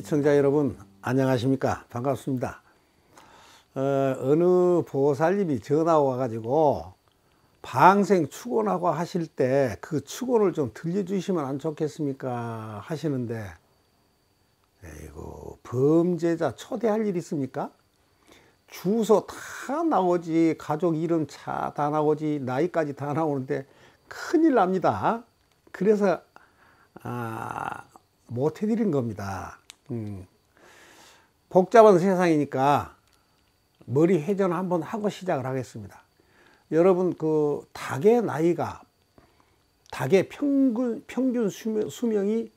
시청자 여러분 안녕하십니까 반갑습니다 어, 어느 보살님이 전화와 가지고 방생 축원하고 하실 때그 축원을 좀 들려주시면 안 좋겠습니까 하시는데 이거 범죄자 초대할 일 있습니까 주소 다 나오지 가족 이름 차 다 나오지 나이까지 다 나오는데 큰일 납니다 그래서 아, 못 해드린 겁니다 음, 복잡한 세상이니까 머리 회전을 한번 하고 시작을 하겠습니다. 여러분 그 닭의 나이가 닭의 평균, 평균 수명, 수명이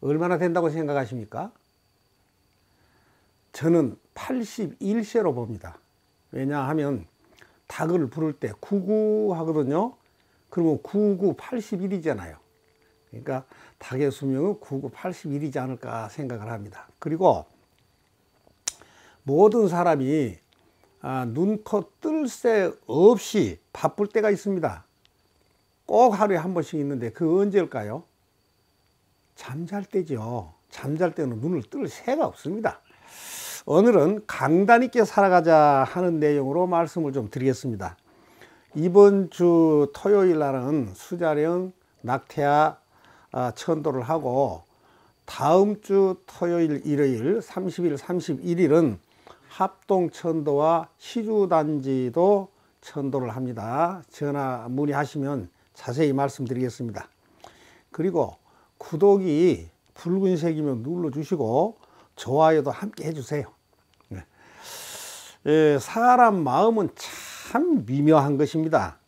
얼마나 된다고 생각하십니까? 저는 81세로 봅니다. 왜냐하면 닭을 부를 때 구구 하거든요. 그러면 구구 81이잖아요. 그러니까 닭의 수명은 99, 81이지 않을까 생각을 합니다. 그리고 모든 사람이 아, 눈코 뜰새 없이 바쁠 때가 있습니다. 꼭 하루에 한 번씩 있는데 그 언제일까요? 잠잘 때죠. 잠잘 때는 눈을 뜰 새가 없습니다. 오늘은 강단 있게 살아가자 하는 내용으로 말씀을 좀 드리겠습니다. 이번 주 토요일 날은 수자령, 낙태아, 아, 천도를 하고 다음 주 토요일, 일요일, 30일, 31일은 합동 천도와 시주단지도 천도를 합니다. 전화 문의하시면 자세히 말씀드리겠습니다. 그리고 구독이 붉은색이면 눌러주시고 좋아요도 함께 해주세요. 네. 예, 사람 마음은 참 미묘한 것입니다.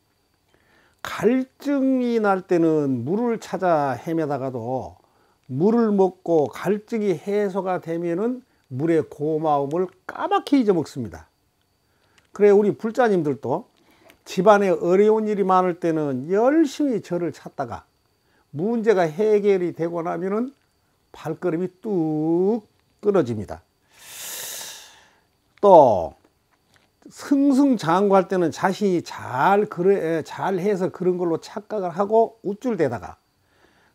갈증이 날 때는 물을 찾아 헤매다가도 물을 먹고 갈증이 해소가 되면은 물의 고마움을 까맣게 잊어먹습니다. 그래 우리 불자님들도 집안에 어려운 일이 많을 때는 열심히 저를 찾다가 문제가 해결이 되고 나면은 발걸음이 뚝 끊어집니다. 또 승승장구할 때는 자신이 잘 그래 잘해서 그런 걸로 착각을 하고 우쭐대다가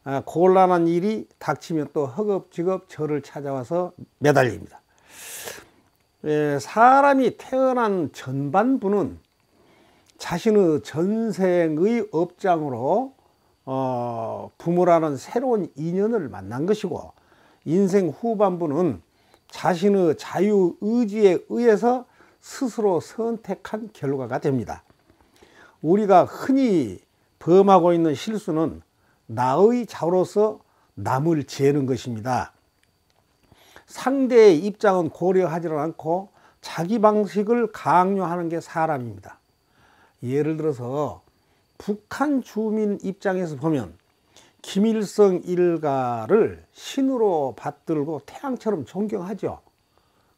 아, 곤란한 일이 닥치면 또 허겁지겁 저를 찾아와서 매달립니다. 예, 사람이 태어난 전반부는 자신의 전생의 업장으로 어, 부모라는 새로운 인연을 만난 것이고 인생 후반부는 자신의 자유의지에 의해서 스스로 선택한 결과가 됩니다. 우리가 흔히 범하고 있는 실수는 나의 자로서 남을 지는 것입니다. 상대의 입장은 고려하지 않고 자기 방식을 강요하는 게 사람입니다. 예를 들어서 북한 주민 입장에서 보면 김일성 일가를 신으로 받들고 태양처럼 존경하죠.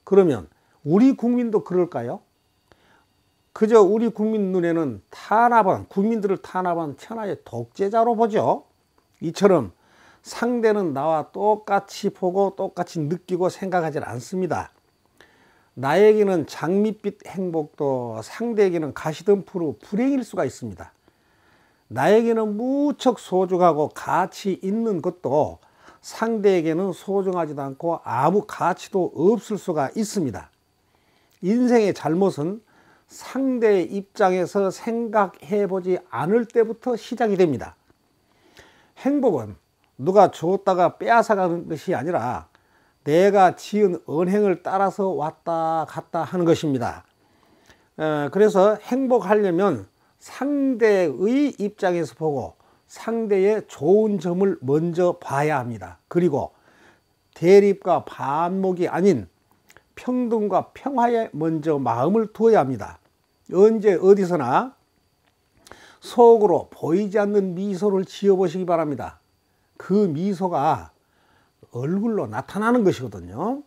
그러면 우리 국민도 그럴까요? 그저 우리 국민 눈에는 탄압한 국민들을 탄압한 천하의 독재자로 보죠. 이처럼 상대는 나와 똑같이 보고 똑같이 느끼고 생각하질 않습니다. 나에게는 장밋빛 행복도 상대에게는 가시덤프로 불행일 수가 있습니다. 나에게는 무척 소중하고 가치 있는 것도 상대에게는 소중하지도 않고 아무 가치도 없을 수가 있습니다. 인생의 잘못은 상대 입장에서 생각해 보지 않을 때부터 시작이 됩니다. 행복은 누가 주었다가 빼앗아가는 것이 아니라 내가 지은 언행을 따라서 왔다 갔다 하는 것입니다. 어, 그래서 행복하려면 상대의 입장에서 보고 상대의 좋은 점을 먼저 봐야 합니다. 그리고 대립과 반목이 아닌 평등과 평화에 먼저 마음을 두어야 합니다. 언제 어디서나 속으로 보이지 않는 미소를 지어보시기 바랍니다. 그 미소가 얼굴로 나타나는 것이거든요.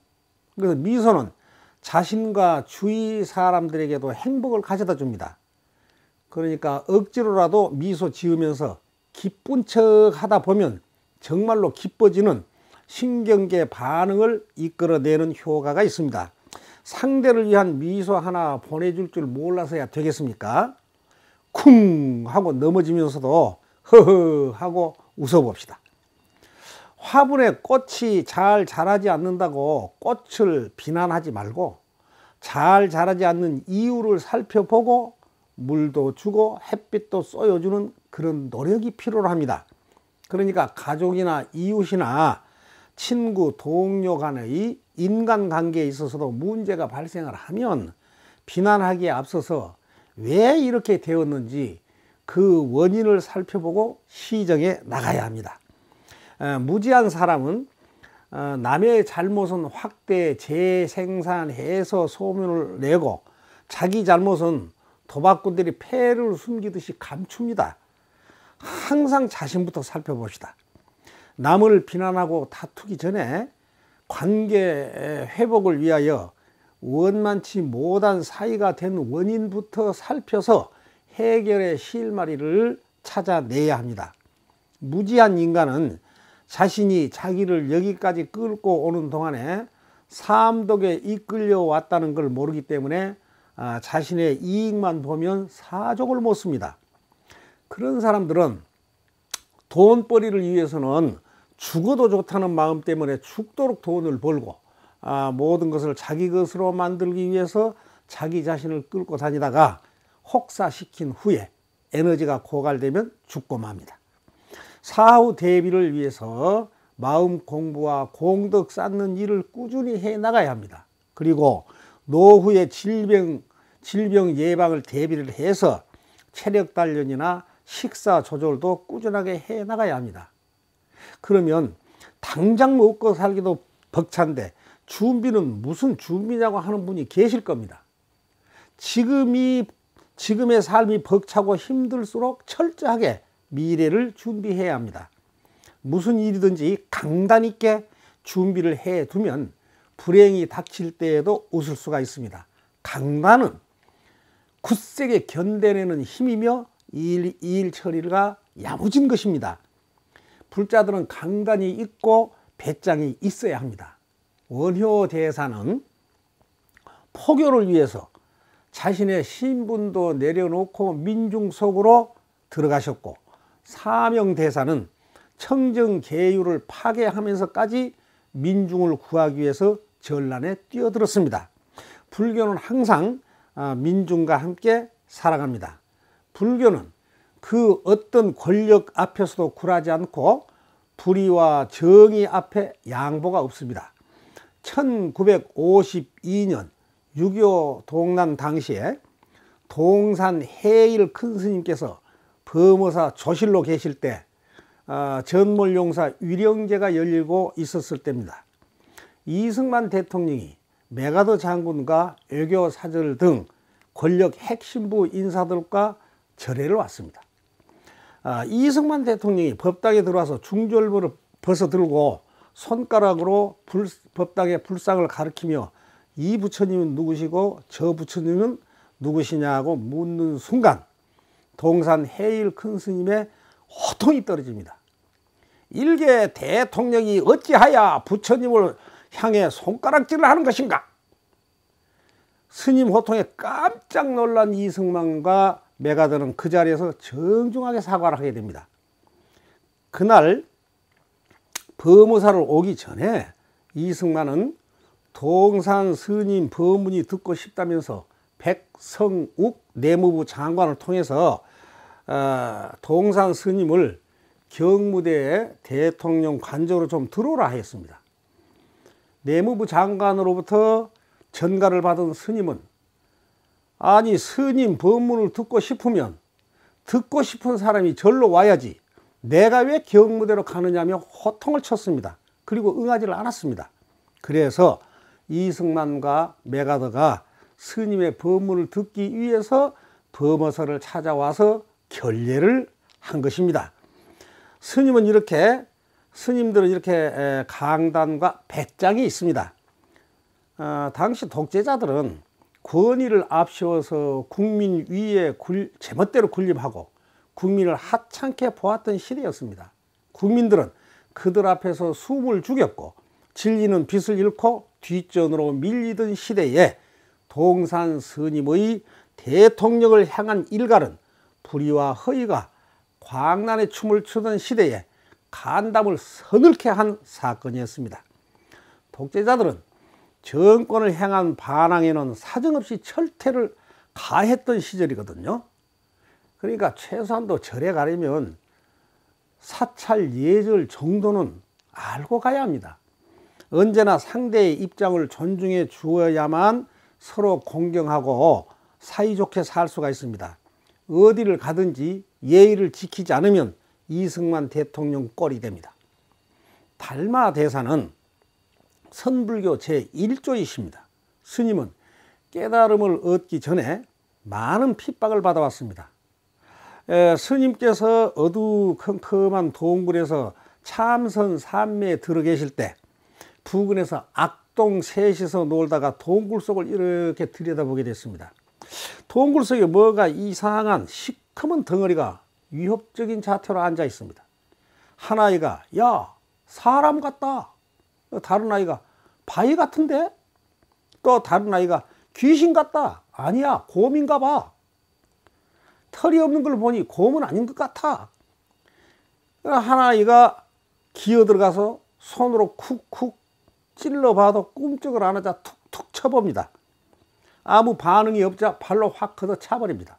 그래서 미소는 자신과 주위 사람들에게도 행복을 가져다 줍니다. 그러니까 억지로라도 미소 지으면서 기쁜 척 하다 보면 정말로 기뻐지는 신경계 반응을 이끌어내는 효과가 있습니다. 상대를 위한 미소 하나 보내줄 줄 몰라서야 되겠습니까? 쿵 하고 넘어지면서도 허허 하고 웃어봅시다. 화분에 꽃이 잘 자라지 않는다고 꽃을 비난하지 말고 잘 자라지 않는 이유를 살펴보고 물도 주고 햇빛도 쏘여주는 그런 노력이 필요 합니다. 그러니까 가족이나 이웃이나 친구, 동료 간의 인간관계에 있어서도 문제가 발생을 하면 비난하기에 앞서서 왜 이렇게 되었는지 그 원인을 살펴보고 시정해 나가야 합니다. 에, 무지한 사람은 어, 남의 잘못은 확대, 재생산해서 소문을 내고 자기 잘못은 도박꾼들이 폐를 숨기듯이 감춥니다. 항상 자신부터 살펴봅시다. 남을 비난하고 다투기 전에 관계 회복을 위하여 원만치 못한 사이가 된 원인부터 살펴서 해결의 실마리를 찾아내야 합니다. 무지한 인간은 자신이 자기를 여기까지 끌고 오는 동안에 사독에 이끌려 왔다는 걸 모르기 때문에 아, 자신의 이익만 보면 사족을 못 씁니다. 그런 사람들은 돈벌이를 위해서는 죽어도 좋다는 마음 때문에 죽도록 돈을 벌고 아, 모든 것을 자기 것으로 만들기 위해서 자기 자신을 끌고 다니다가 혹사시킨 후에 에너지가 고갈되면 죽고 맙니다. 사후 대비를 위해서 마음 공부와 공덕 쌓는 일을 꾸준히 해 나가야 합니다. 그리고 노후의 질병, 질병 예방을 대비를 해서 체력 단련이나 식사 조절도 꾸준하게 해 나가야 합니다. 그러면 당장 먹고 살기도 벅찬데 준비는 무슨 준비냐고 하는 분이 계실 겁니다. 지금이 지금의 삶이 벅차고 힘들수록 철저하게 미래를 준비해야 합니다. 무슨 일이든지 강단 있게 준비를 해 두면 불행이 닥칠 때에도 웃을 수가 있습니다. 강단은 굳세게 견뎌내는 힘이며 일, 일 처리가 야무진 것입니다. 불자들은 강간이 있고 배짱이 있어야 합니다. 원효 대사는 포교를 위해서 자신의 신분도 내려놓고 민중 속으로 들어가셨고 사명 대사는 청정 계율을 파괴하면서까지 민중을 구하기 위해서 전란에 뛰어들었습니다. 불교는 항상 아, 민중과 함께 살아갑니다. 불교는 그 어떤 권력 앞에서도 굴하지 않고 불의와 정의 앞에 양보가 없습니다. 1952년 6.25 동란 당시에 동산 해일 큰스님께서 범어사 조실로 계실 때 어, 전몰용사 위령제가 열리고 있었을 때입니다. 이승만 대통령이 메가더 장군과 외교사절 등 권력 핵심부 인사들과 절회를 왔습니다. 아, 이승만 대통령이 법당에 들어와서 중절부를 벗어들고 손가락으로 불, 법당의 불상을 가리키며 이 부처님은 누구시고 저 부처님은 누구시냐고 묻는 순간 동산 해일 큰 스님의 호통이 떨어집니다. 일개 대통령이 어찌하여 부처님을 향해 손가락질을 하는 것인가? 스님 호통에 깜짝 놀란 이승만과 메가더는 그 자리에서 정중하게 사과를 하게 됩니다. 그날 범무사를 오기 전에 이승만은 동산 스님 법문이 듣고 싶다면서 백성욱 내무부 장관을 통해서 어, 동산 스님을 경무대의 대통령 관저로 좀 들어오라 했습니다. 내무부 장관으로부터 전가를 받은 스님은 아니 스님 법문을 듣고 싶으면 듣고 싶은 사람이 절로 와야지 내가 왜 경무대로 가느냐며 호통을 쳤습니다. 그리고 응하지를 않았습니다. 그래서 이승만과 메가더가 스님의 법문을 듣기 위해서 범어서를 찾아와서 결례를 한 것입니다. 스님은 이렇게 스님들은 이렇게 강단과 백장이 있습니다. 어, 당시 독재자들은 권위를 앞세워서 국민 위에 굴, 제멋대로 군림하고 국민을 하찮게 보았던 시대였습니다. 국민들은 그들 앞에서 숨을 죽였고 진리는 빛을 잃고 뒷전으로 밀리던 시대에 동산 스님의 대통령을 향한 일갈은 불의와 허위가 광란의 춤을 추던 시대에 간담을 서늘케 한 사건이었습니다. 독재자들은 정권을 향한 반항에는 사정없이 철퇴를 가했던 시절이거든요. 그러니까 최소한도 절에 가려면 사찰 예절 정도는 알고 가야 합니다. 언제나 상대의 입장을 존중해 주어야만 서로 공경하고 사이좋게 살 수가 있습니다. 어디를 가든지 예의를 지키지 않으면 이승만 대통령 꼴이 됩니다. 달마 대사는 선불교 제1조이십니다. 스님은 깨달음을 얻기 전에 많은 핍박을 받아왔습니다. 에, 스님께서 어두컴컴한 동굴에서 참선 산매에 들어 계실 때 부근에서 악동 셋이서 놀다가 동굴 속을 이렇게 들여다보게 됐습니다. 동굴 속에 뭐가 이상한 시커먼 덩어리가 위협적인 자태로 앉아 있습니다. 한 아이가 야 사람 같다. 다른 아이가 바위 같은데? 또 그 다른 아이가 귀신 같다. 아니야, 곰인가 봐. 털이 없는 걸 보니 곰은 아닌 것 같아. 한 아이가 기어 들어가서 손으로 쿡쿡 찔러봐도 꿈쩍을 안 하자 툭툭 쳐봅니다. 아무 반응이 없자 발로 확 걷어 차버립니다.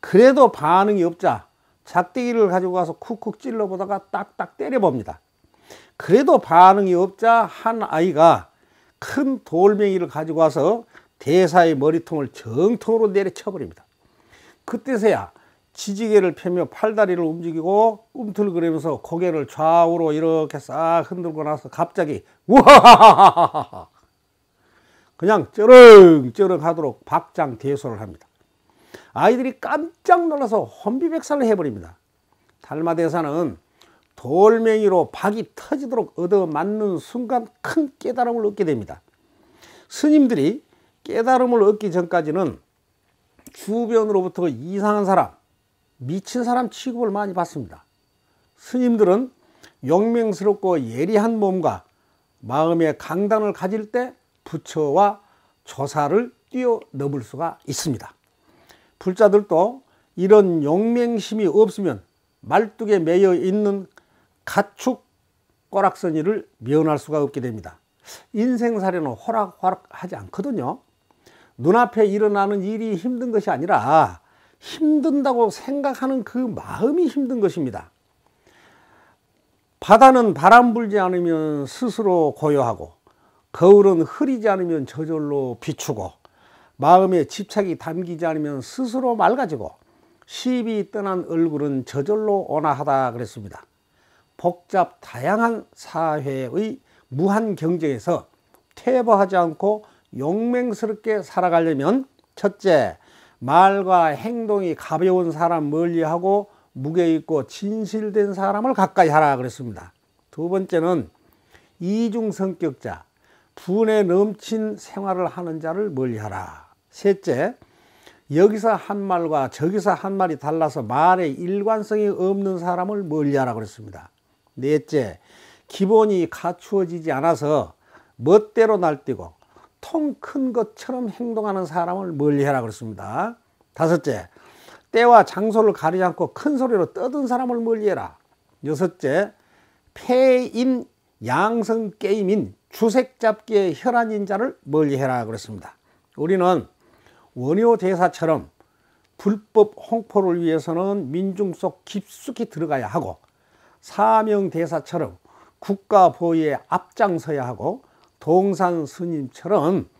그래도 반응이 없자 작대기를 가지고 가서 쿡쿡 찔러보다가 딱딱 때려봅니다. 그래도 반응이 없자 한 아이가 큰 돌멩이를 가지고 와서 대사의 머리통을 정통으로 내려쳐버립니다. 그때서야 지지개를 펴며 팔다리를 움직이고 꿈틀거리면서 고개를 좌우로 이렇게 싹 흔들고 나서 갑자기 우하하하하하 그냥 쩌렁쩌렁 하도록 박장 대소를 합니다. 아이들이 깜짝 놀라서 혼비백산을 해버립니다. 달마대사는 돌멩이로 박이 터지도록 얻어맞는 순간 큰 깨달음을 얻게 됩니다. 스님들이 깨달음을 얻기 전까지는 주변으로부터 이상한 사람, 미친 사람 취급을 많이 받습니다. 스님들은 용맹스럽고 예리한 몸과 마음의 강단을 가질 때 부처와 조사를 뛰어넘을 수가 있습니다. 불자들도 이런 용맹심이 없으면 말뚝에 매여 있는 가축 꼬락서니를 면할 수가 없게 됩니다. 인생 사례는 호락호락하지 않거든요. 눈앞에 일어나는 일이 힘든 것이 아니라 힘든다고 생각하는 그 마음이 힘든 것입니다. 바다는 바람 불지 않으면 스스로 고요하고 거울은 흐리지 않으면 저절로 비추고 마음에 집착이 담기지 않으면 스스로 맑아지고 시비 떠난 얼굴은 저절로 온화하다 그랬습니다. 복잡 다양한 사회의 무한 경쟁에서 퇴보하지 않고 용맹스럽게 살아가려면 첫째, 말과 행동이 가벼운 사람 멀리하고 무게 있고 진실된 사람을 가까이 하라 그랬습니다. 두 번째는 이중 성격자, 분에 넘친 생활을 하는 자를 멀리하라. 셋째, 여기서 한 말과 저기서 한 말이 달라서 말의 일관성이 없는 사람을 멀리하라 그랬습니다. 넷째, 기본이 갖추어지지 않아서 멋대로 날뛰고 통 큰 것처럼 행동하는 사람을 멀리해라 그랬습니다. 다섯째, 때와 장소를 가리지 않고 큰 소리로 떠든 사람을 멀리해라. 여섯째, 폐인 양성 게임인 주색 잡기의 혈안인 자를 멀리해라 그랬습니다. 우리는 원효 대사처럼 불법 홍포를 위해서는 민중 속 깊숙이 들어가야 하고 사명대사처럼 국가 보위에 앞장서야 하고 동산 스님처럼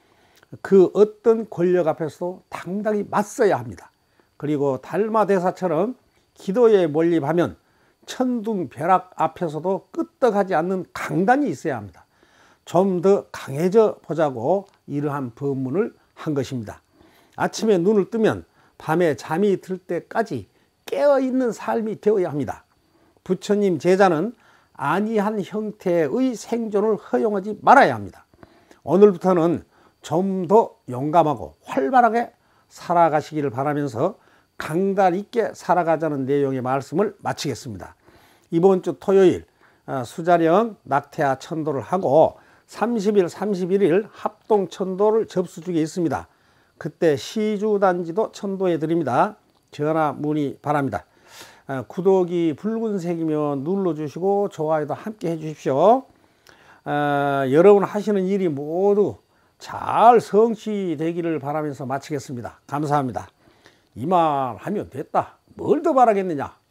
그 어떤 권력 앞에서도 당당히 맞서야 합니다. 그리고 달마대사처럼 기도에 몰입하면 천둥 벼락 앞에서도 끄떡하지 않는 강단이 있어야 합니다. 좀 더 강해져 보자고 이러한 법문을 한 것입니다. 아침에 눈을 뜨면 밤에 잠이 들 때까지 깨어 있는 삶이 되어야 합니다. 부처님 제자는 아니한 형태의 생존을 허용하지 말아야 합니다. 오늘부터는 좀 더 용감하고 활발하게 살아가시기를 바라면서 강단 있게 살아가자는 내용의 말씀을 마치겠습니다. 이번 주 토요일 어, 수자령 낙태아 천도를 하고 30일, 31일 합동 천도를 접수 중에 있습니다. 그때 시주단지도 천도해 드립니다. 전화 문의 바랍니다. 아, 구독이 붉은색이면 눌러주시고 좋아요도 함께 해주십시오. 아, 여러분 하시는 일이 모두 잘 성취되기를 바라면서 마치겠습니다. 감사합니다. 이만 하면 됐다. 뭘 더 바라겠느냐?